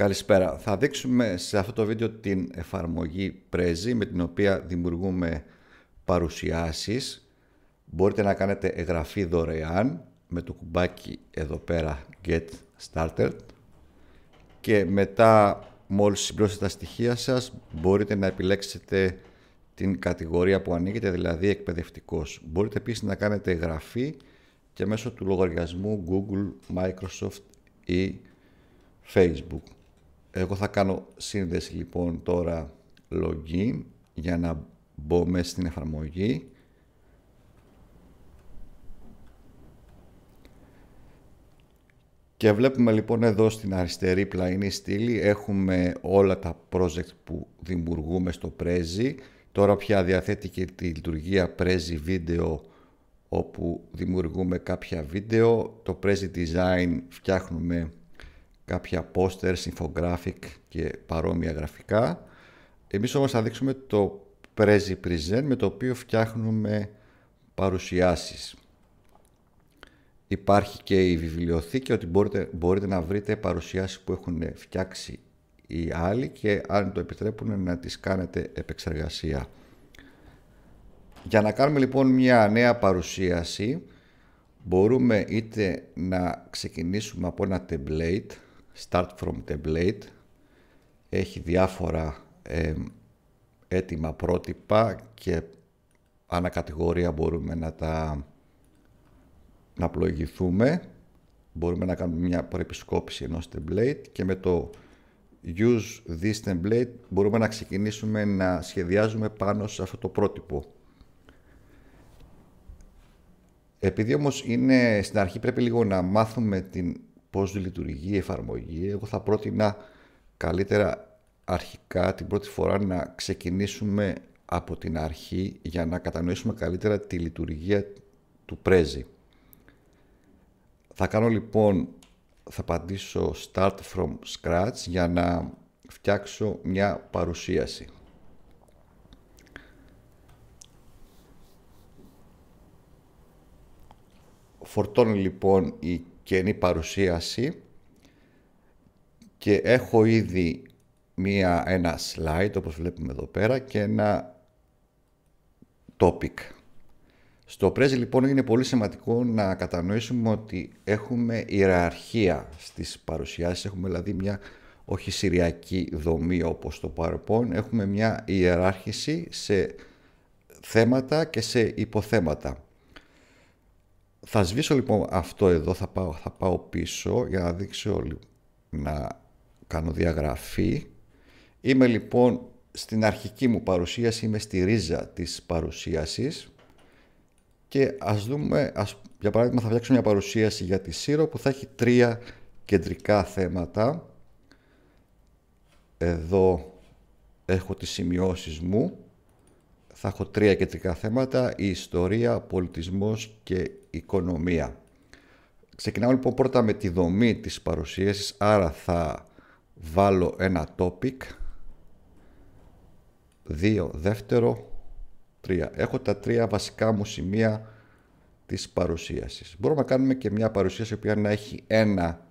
Καλησπέρα. Θα δείξουμε σε αυτό το βίντεο την εφαρμογή Prezi με την οποία δημιουργούμε παρουσιάσεις. Μπορείτε να κάνετε εγγραφή δωρεάν με το κουμπάκι εδώ πέρα Get Started και μετά μόλις συμπλώσετε τα στοιχεία σας μπορείτε να επιλέξετε την κατηγορία που ανοίγετε, δηλαδή εκπαιδευτικός. Μπορείτε επίσης να κάνετε εγγραφή και μέσω του λογαριασμού Google, Microsoft ή Facebook. Εγώ θα κάνω σύνδεση λοιπόν τώρα login για να μπω μέσα στην εφαρμογή. Και βλέπουμε λοιπόν εδώ στην αριστερή πλαϊνή στήλη έχουμε όλα τα project που δημιουργούμε στο Prezi. Τώρα πια διαθέτει και τη λειτουργία Prezi Video όπου δημιουργούμε κάποια βίντεο. Το Prezi Design φτιάχνουμε κάποια posters, infographic και παρόμοια γραφικά. Εμείς όμως θα δείξουμε το Prezi Present με το οποίο φτιάχνουμε παρουσιάσεις. Υπάρχει και η βιβλιοθήκη ότι μπορείτε, μπορείτε να βρείτε παρουσιάσεις που έχουν φτιάξει οι άλλοι και αν το επιτρέπουν να τις κάνετε επεξεργασία. Για να κάνουμε λοιπόν μια νέα παρουσίαση μπορούμε είτε να ξεκινήσουμε από ένα template Start from Template. Έχει διάφορα έτοιμα πρότυπα και ανακατηγορία μπορούμε να τα να πλοηγηθούμε. Μπορούμε να κάνουμε μια προεπισκόπηση ενός template και με το use this template μπορούμε να ξεκινήσουμε να σχεδιάζουμε πάνω σε αυτό το πρότυπο. Επειδή όμως είναι στην αρχή πρέπει λίγο να μάθουμε την πώς λειτουργεί η εφαρμογή. Εγώ θα πρότεινα καλύτερα αρχικά την πρώτη φορά να ξεκινήσουμε από την αρχή για να κατανοήσουμε καλύτερα τη λειτουργία του πρέζι. Θα κάνω λοιπόν, θα πατήσω Start from Scratch για να φτιάξω μια παρουσίαση. Φορτώνει λοιπόν η καινή παρουσίαση και έχω ήδη μία, ένα slide όπως βλέπουμε εδώ πέρα και ένα topic. Στο πρέζι λοιπόν είναι πολύ σημαντικό να κατανοήσουμε ότι έχουμε ιεραρχία στις παρουσιάσεις, έχουμε δηλαδή μια όχι συριακή δομή όπως το PowerPoint, έχουμε μια ιεράρχηση σε θέματα και σε υποθέματα. Θα σβήσω λοιπόν αυτό εδώ, θα πάω, θα πάω πίσω για να δείξω να κάνω διαγραφή. Είμαι λοιπόν στην αρχική μου παρουσίαση, είμαι στη ρίζα της παρουσίασης και ας δούμε, ας, για παράδειγμα θα φτιάξω μια παρουσίαση για τη Σύρο που θα έχει τρία κεντρικά θέματα. Εδώ έχω τις σημειώσεις μου θα έχω τρία κεντρικά θέματα, η ιστορία, πολιτισμός και οικονομία. Ξεκινάω λοιπόν πρώτα με τη δομή της παρουσίασης, άρα θα βάλω ένα topic, δύο δεύτερο, τρία. Έχω τα τρία βασικά μου σημεία της παρουσίασης. Μπορούμε να κάνουμε και μια παρουσίαση που να έχει ένα,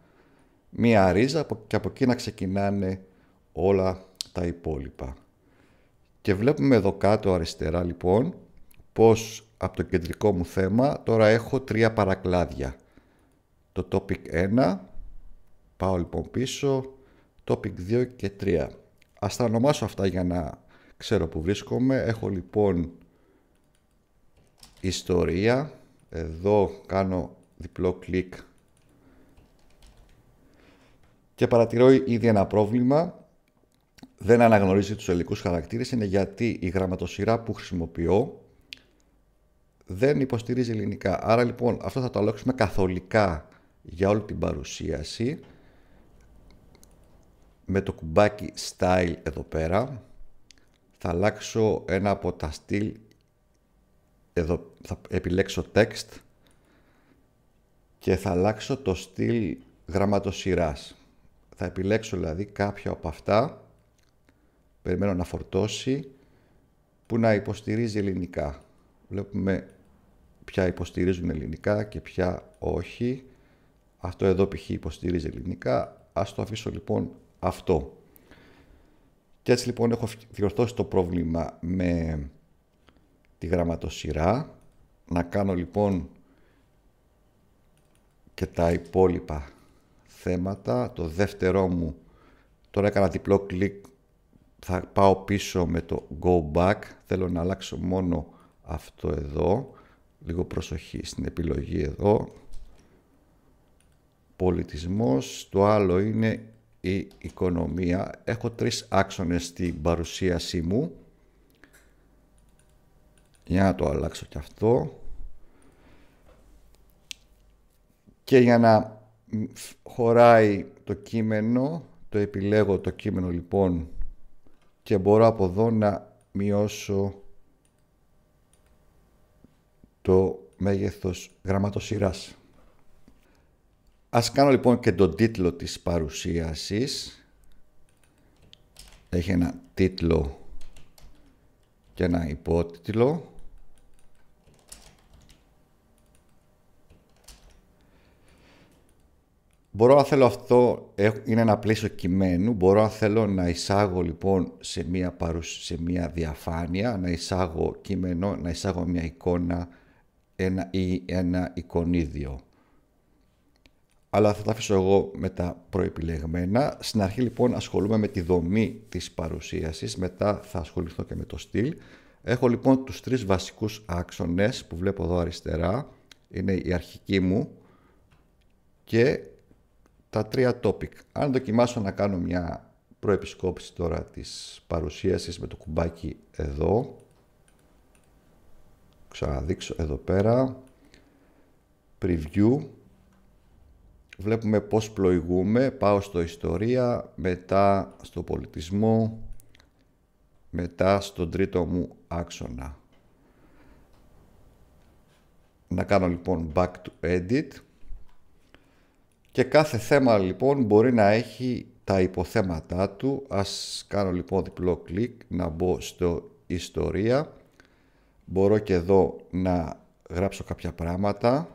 μία ρίζα και από εκεί να ξεκινάνε όλα τα υπόλοιπα. Και βλέπουμε εδώ κάτω αριστερά λοιπόν πως από το κεντρικό μου θέμα τώρα έχω τρία παρακλάδια. Το topic 1, πάω λοιπόν πίσω, topic 2 και 3. Ας τα ονομάσω αυτά για να ξέρω που βρίσκομαι. Έχω λοιπόν ιστορία, εδώ κάνω διπλό κλικ και παρατηρώ ήδη ένα πρόβλημα δεν αναγνωρίζει τους ελικούς χαρακτήρες είναι γιατί η γραμματοσυρά που χρησιμοποιώ δεν υποστηρίζει ελληνικά. Άρα λοιπόν αυτό θα το αλλάξουμε καθολικά για όλη την παρουσίαση με το κουμπάκι style εδώ πέρα θα αλλάξω ένα από τα στυλ εδώ θα επιλέξω text και θα αλλάξω το στυλ γραμματοσυράς θα επιλέξω δηλαδή κάποια από αυτά περιμένω να φορτώσει, που να υποστηρίζει ελληνικά. Βλέπουμε ποια υποστηρίζουν ελληνικά και ποια όχι. Αυτό εδώ π.χ. υποστηρίζει ελληνικά. Ας το αφήσω λοιπόν αυτό. Και έτσι λοιπόν έχω διορθώσει το πρόβλημα με τη γραμματοσυρά. Να κάνω λοιπόν και τα υπόλοιπα θέματα. Το δεύτερό μου, τώρα έκανα διπλό κλικ θα πάω πίσω με το go back, θέλω να αλλάξω μόνο αυτό εδώ, λίγο προσοχή στην επιλογή εδώ, πολιτισμός, το άλλο είναι η οικονομία. Έχω τρεις άξονες στην παρουσίασή μου, για να το αλλάξω και αυτό. Και για να χωράει το κείμενο, το επιλέγω το κείμενο λοιπόν και μπορώ από εδώ να μειώσω το μέγεθος γραμματοσυράς. Ας κάνω λοιπόν και τον τίτλο της παρουσίασης. Έχει ένα τίτλο και ένα υπότιτλο. Μπορώ να θέλω αυτό, είναι ένα πλαίσιο κειμένου, μπορώ να θέλω να εισάγω λοιπόν σε μια, παρουσ... σε μια διαφάνεια, να εισάγω κείμενο, να εισάγω μια εικόνα ένα, ή ένα εικονίδιο. Αλλά θα τα αφήσω εγώ με τα προεπιλεγμένα. Στην αρχή λοιπόν ασχολούμαι με τη δομή της παρουσίασης, μετά θα ασχοληθώ και με το στυλ. Έχω λοιπόν τους τρεις βασικούς άξονες που βλέπω εδώ αριστερά, είναι η αρχική μου και τα τρία topic. Αν δοκιμάσω να κάνω μια προεπισκόπηση τώρα της παρουσίασης με το κουμπάκι εδώ, ξαναδείξω εδώ πέρα, preview, βλέπουμε πώς πλοηγούμε, πάω στο ιστορία, μετά στο πολιτισμό, μετά στον τρίτο μου άξονα. Να κάνω λοιπόν back to edit. Και κάθε θέμα λοιπόν μπορεί να έχει τα υποθέματά του. Ας κάνω λοιπόν διπλό κλικ, να μπω στο ιστορία. Μπορώ και εδώ να γράψω κάποια πράγματα.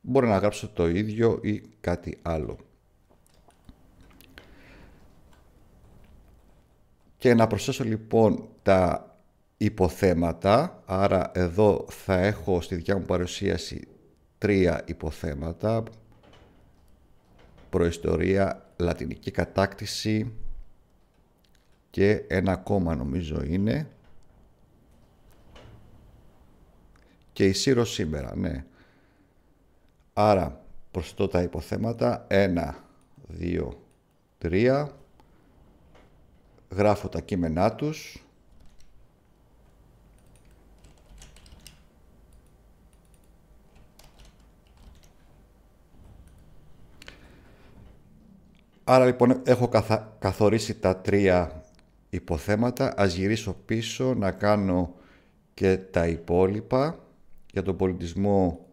Μπορώ να γράψω το ίδιο ή κάτι άλλο. Και να προσθέσω λοιπόν τα υποθέματα, άρα εδώ θα έχω στη δικιά μου παρουσίαση τρία υποθέματα προϊστορία, λατινική κατάκτηση και ένα ακόμα νομίζω είναι και η σήμερα, ναι. Άρα προσθέτω τα υποθέματα ένα, δύο, τρία, γράφω τα κείμενά τους Άρα λοιπόν έχω καθορίσει τα τρία υποθέματα. Ας γυρίσω πίσω να κάνω και τα υπόλοιπα. Για τον πολιτισμό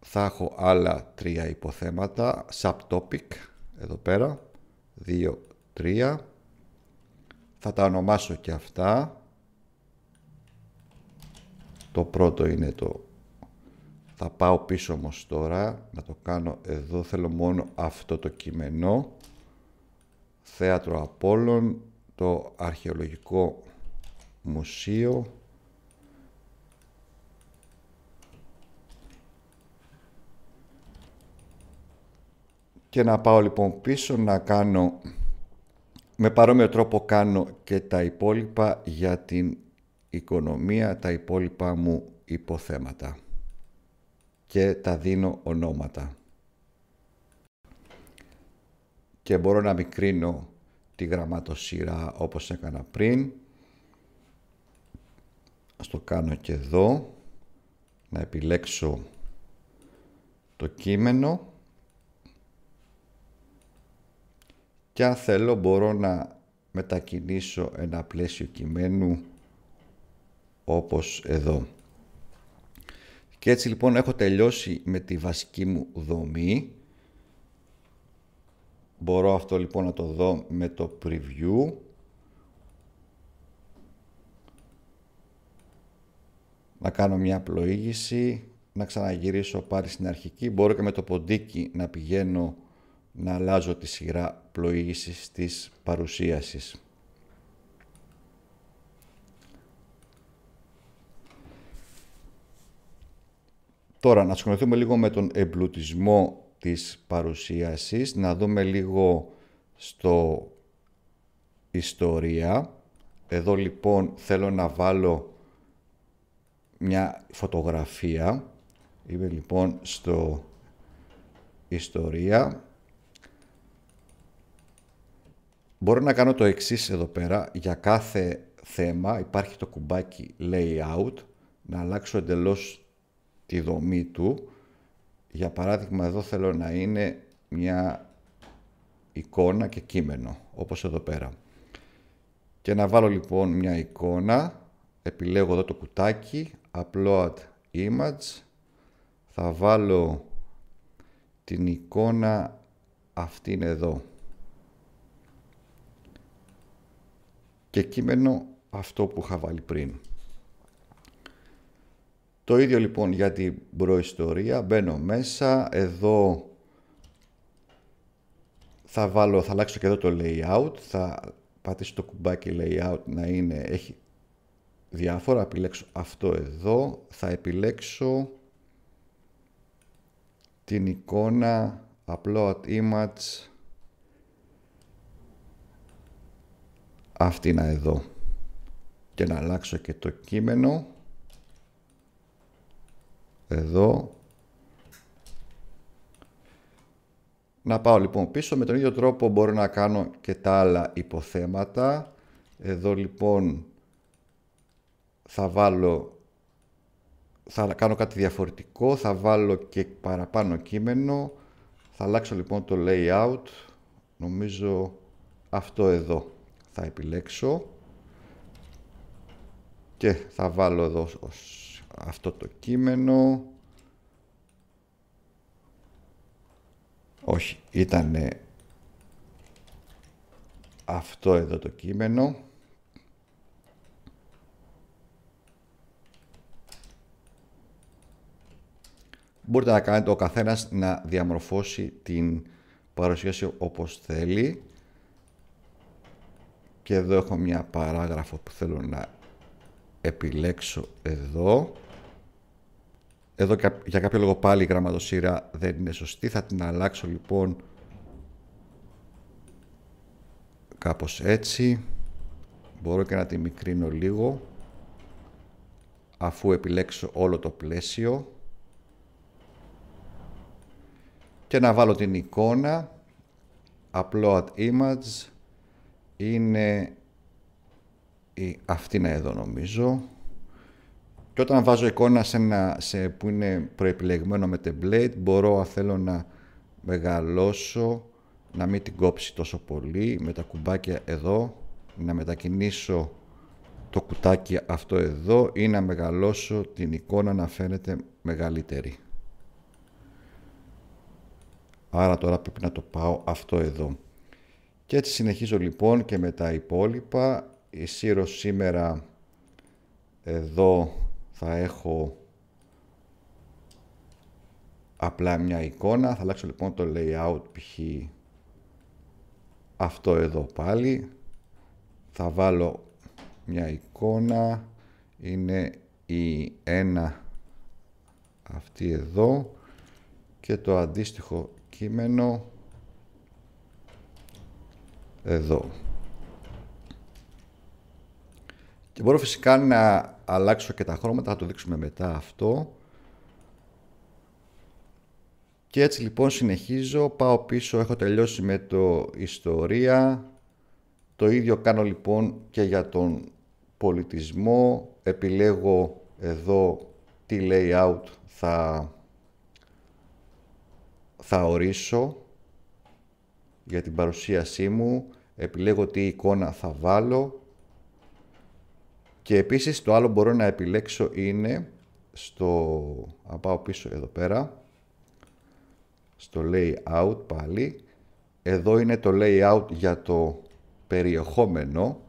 θα έχω άλλα τρία υποθέματα. Subtopic, εδώ πέρα. δύο, τρία. Θα τα ονομάσω και αυτά. Το πρώτο είναι το θα πάω πίσω όμως τώρα, να το κάνω εδώ, θέλω μόνο αυτό το κείμενο. Θέατρο Απόλλων, το Αρχαιολογικό Μουσείο. Και να πάω λοιπόν πίσω να κάνω, με παρόμοιο τρόπο κάνω και τα υπόλοιπα για την οικονομία, τα υπόλοιπα μου υποθέματα και τα δίνω ονόματα. Και μπορώ να μικρύνω τη γραμματοσύρα όπως έκανα πριν. Ας το κάνω και εδώ. Να επιλέξω το κείμενο. Και αν θέλω μπορώ να μετακινήσω ένα πλαίσιο κειμένου όπως εδώ. Και έτσι λοιπόν έχω τελειώσει με τη βασική μου δομή. Μπορώ αυτό λοιπόν να το δω με το preview. Να κάνω μια πλοήγηση, να ξαναγυρίσω πάλι στην αρχική. Μπορώ και με το ποντίκι να πηγαίνω να αλλάζω τη σειρά πλοήγησης της παρουσίασης. Τώρα, να ασχοληθούμε λίγο με τον εμπλουτισμό της παρουσίασης, να δούμε λίγο στο ιστορία. Εδώ λοιπόν θέλω να βάλω μια φωτογραφία. Είμαι λοιπόν στο ιστορία. Μπορώ να κάνω το εξής εδώ πέρα. Για κάθε θέμα υπάρχει το κουμπάκι layout. Να αλλάξω εντελώς τη δομή του. Για παράδειγμα, εδώ θέλω να είναι μια εικόνα και κείμενο, όπως εδώ πέρα. Και να βάλω λοιπόν μια εικόνα, επιλέγω εδώ το κουτάκι, Upload Image, θα βάλω την εικόνα αυτήν εδώ. Και κείμενο αυτό που είχα βάλει πριν. Το ίδιο λοιπόν για την προϊστορία. Μπαίνω μέσα. Εδώ θα βάλω, θα αλλάξω και εδώ το layout. Θα πατήσω το κουμπάκι layout να είναι, έχει διάφορα. Επιλέξω αυτό εδώ. Θα επιλέξω την εικόνα upload image αυτή να εδώ και να αλλάξω και το κείμενο εδώ. Να πάω λοιπόν πίσω. Με τον ίδιο τρόπο μπορώ να κάνω και τα άλλα υποθέματα. Εδώ λοιπόν θα βάλω, θα κάνω κάτι διαφορετικό, θα βάλω και παραπάνω κείμενο. Θα αλλάξω λοιπόν το layout, νομίζω αυτό εδώ θα επιλέξω και θα βάλω εδώ ως αυτό το κείμενο. Όχι, ήταν αυτό εδώ το κείμενο. Μπορείτε να κάνετε ο καθένας να διαμορφώσει την παρουσίαση όπως θέλει. Και εδώ έχω μια παράγραφο που θέλω να επιλέξω εδώ. Εδώ για κάποιο λόγο πάλι η γραμματοσύρα δεν είναι σωστή. Θα την αλλάξω λοιπόν κάπως έτσι. Μπορώ και να τη μικρύνω λίγο αφού επιλέξω όλο το πλαίσιο και να βάλω την εικόνα upload image είναι η αυτή να εδώ νομίζω και όταν βάζω εικόνα σε σε, που είναι προεπιλεγμένο με template, μπορώ αν θέλω να μεγαλώσω, να μην την κόψει τόσο πολύ, με τα κουμπάκια εδώ, να μετακινήσω το κουτάκι αυτό εδώ ή να μεγαλώσω την εικόνα να φαίνεται μεγαλύτερη. Άρα τώρα πρέπει να το πάω αυτό εδώ. Και έτσι συνεχίζω λοιπόν και με τα υπόλοιπα. Η σήμερα εδώ θα έχω απλά μια εικόνα. Θα αλλάξω λοιπόν το layout π.χ. αυτό εδώ πάλι. Θα βάλω μια εικόνα. Είναι η ένα αυτή εδώ και το αντίστοιχο κείμενο εδώ. Και μπορώ φυσικά να αλλάξω και τα χρώματα, θα το δείξουμε μετά αυτό. Και έτσι λοιπόν συνεχίζω, πάω πίσω, έχω τελειώσει με το ιστορία. Το ίδιο κάνω λοιπόν και για τον πολιτισμό. Επιλέγω εδώ τι layout θα, θα ορίσω για την παρουσίασή μου. Επιλέγω τι εικόνα θα βάλω και επίσης το άλλο μπορώ να επιλέξω είναι στο... να πάω πίσω εδώ πέρα στο layout πάλι εδώ είναι το layout για το περιεχόμενο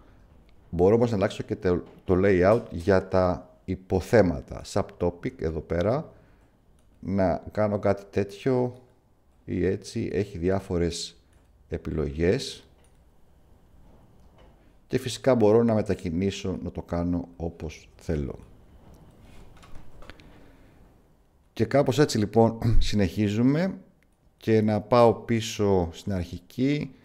μπορώ όμως να αλλάξω και το, layout για τα υποθέματα subtopic εδώ πέρα να κάνω κάτι τέτοιο ή έτσι έχει διάφορες επιλογές και φυσικά μπορώ να μετακινήσω, να το κάνω όπως θέλω. Και κάπως έτσι λοιπόν συνεχίζουμε και να πάω πίσω στην αρχική.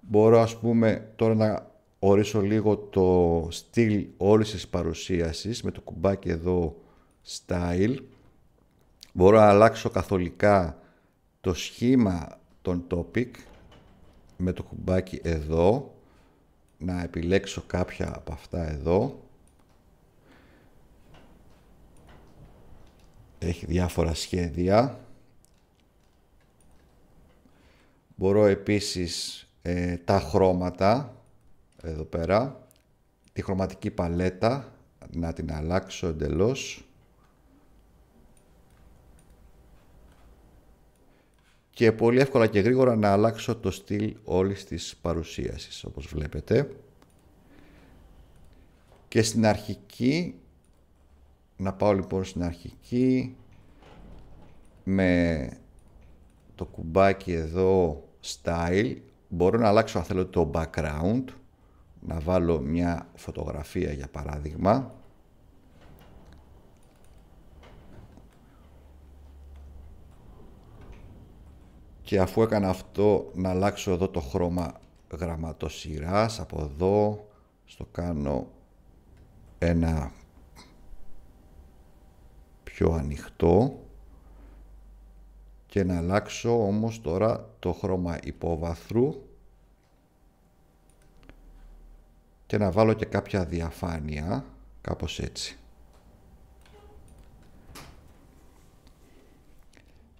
Μπορώ ας πούμε τώρα να ορίσω λίγο το στυλ όλης της παρουσίασης με το κουμπάκι εδώ style. Μπορώ να αλλάξω καθολικά το σχήμα των topic με το κουμπάκι εδώ να επιλέξω κάποια από αυτά εδώ. Έχει διάφορα σχέδια. Μπορώ επίσης ε, τα χρώματα εδώ πέρα, τη χρωματική παλέτα να την αλλάξω εντελώς. και πολύ εύκολα και γρήγορα να αλλάξω το στυλ όλης της παρουσίασης όπως βλέπετε και στην αρχική να πάω λοιπόν στην αρχική με το κουμπάκι εδώ style μπορώ να αλλάξω αν θέλω το background να βάλω μια φωτογραφία για παράδειγμα και αφού έκανα αυτό να αλλάξω εδώ το χρώμα γραμματοσυράς από εδώ στο κάνω ένα πιο ανοιχτό και να αλλάξω όμως τώρα το χρώμα υπόβαθρου και να βάλω και κάποια διαφάνεια κάπως έτσι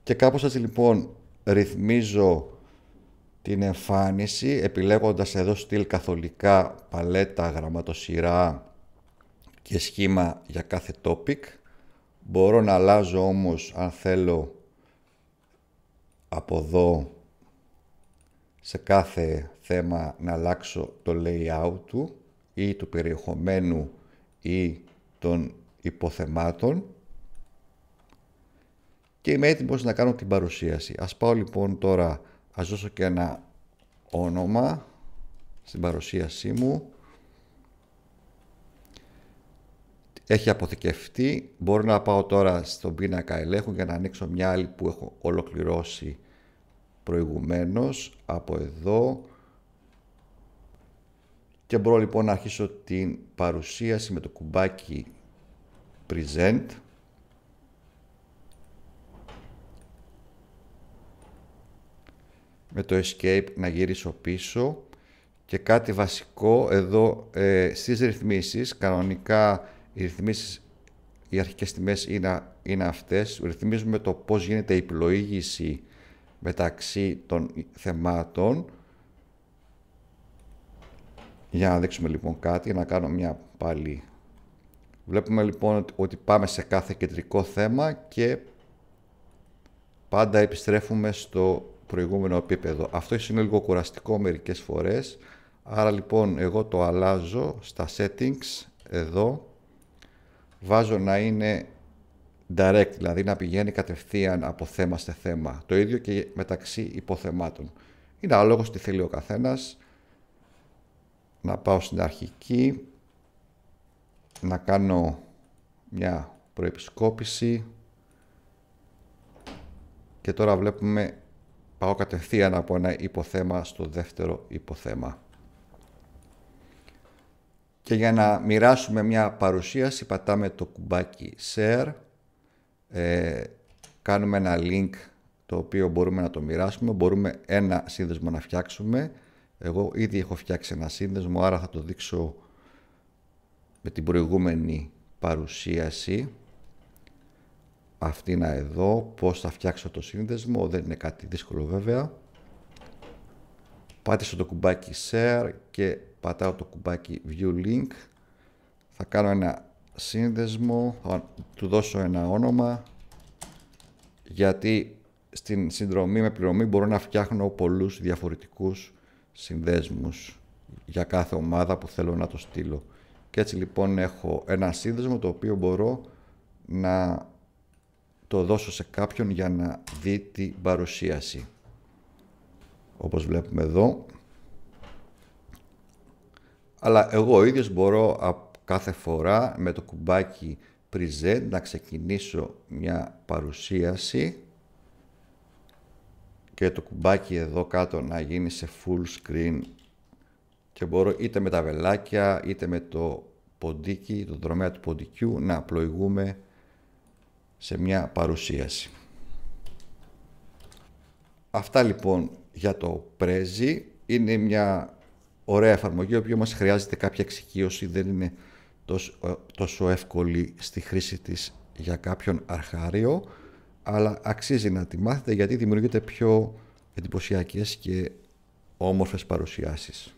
και κάπως έτσι λοιπόν ρυθμίζω την εμφάνιση επιλέγοντας εδώ στυλ καθολικά παλέτα, γραμματοσυρά και σχήμα για κάθε topic. Μπορώ να αλλάζω όμως αν θέλω από εδώ σε κάθε θέμα να αλλάξω το layout του ή του περιεχομένου ή των υποθεμάτων και είμαι έτοιμος να κάνω την παρουσίαση. Ας πάω λοιπόν τώρα, ας δώσω και ένα όνομα στην παρουσίασή μου. Έχει αποθηκευτεί. Μπορώ να πάω τώρα στον πίνακα ελέγχου για να ανοίξω μια άλλη που έχω ολοκληρώσει προηγουμένως από εδώ και μπορώ λοιπόν να αρχίσω την παρουσίαση με το κουμπάκι present με το escape να γυρίσω πίσω και κάτι βασικό εδώ ε, στις ρυθμίσεις, κανονικά οι ρυθμίσεις, οι αρχικές τιμές είναι, είναι αυτές, ρυθμίζουμε το πώς γίνεται η πλοήγηση μεταξύ των θεμάτων. Για να δείξουμε λοιπόν κάτι, για να κάνω μια πάλι. Βλέπουμε λοιπόν ότι πάμε σε κάθε κεντρικό θέμα και πάντα επιστρέφουμε στο προηγούμενο επίπεδο. Αυτό είναι λίγο κουραστικό μερικές φορές. Άρα λοιπόν εγώ το αλλάζω στα settings εδώ. Βάζω να είναι direct, δηλαδή να πηγαίνει κατευθείαν από θέμα σε θέμα. Το ίδιο και μεταξύ υποθεμάτων. Είναι αλόγος τι θέλει ο καθένας. Να πάω στην αρχική, να κάνω μια προεπισκόπηση και τώρα βλέπουμε Πάω κατευθείαν από ένα υποθέμα στο δεύτερο υποθέμα. Και για να μοιράσουμε μια παρουσίαση πατάμε το κουμπάκι Share, ε, κάνουμε ένα link το οποίο μπορούμε να το μοιράσουμε, μπορούμε ένα σύνδεσμο να φτιάξουμε. Εγώ ήδη έχω φτιάξει ένα σύνδεσμο, άρα θα το δείξω με την προηγούμενη παρουσίαση αυτή να εδώ, πώς θα φτιάξω το σύνδεσμο, δεν είναι κάτι δύσκολο βέβαια. Πάτησα το κουμπάκι share και πατάω το κουμπάκι view link. Θα κάνω ένα σύνδεσμο, θα του δώσω ένα όνομα, γιατί στην συνδρομή με πληρωμή μπορώ να φτιάχνω πολλούς διαφορετικούς συνδέσμους για κάθε ομάδα που θέλω να το στείλω. Και έτσι λοιπόν έχω ένα σύνδεσμο το οποίο μπορώ να το δώσω σε κάποιον για να δει την παρουσίαση. Όπως βλέπουμε εδώ. Αλλά εγώ ο ίδιος μπορώ κάθε φορά με το κουμπάκι present να ξεκινήσω μια παρουσίαση και το κουμπάκι εδώ κάτω να γίνει σε full screen και μπορώ είτε με τα βελάκια είτε με το ποντίκι, το δρομέα του ποντικιού να πλοηγούμε σε μια παρουσίαση. Αυτά λοιπόν για το Prezi. Είναι μια ωραία εφαρμογή, η οποία μας χρειάζεται κάποια εξοικείωση, δεν είναι ε, τόσο, εύκολη στη χρήση της για κάποιον αρχάριο, αλλά αξίζει να τη μάθετε γιατί δημιουργείται πιο εντυπωσιακές και όμορφες παρουσιάσεις.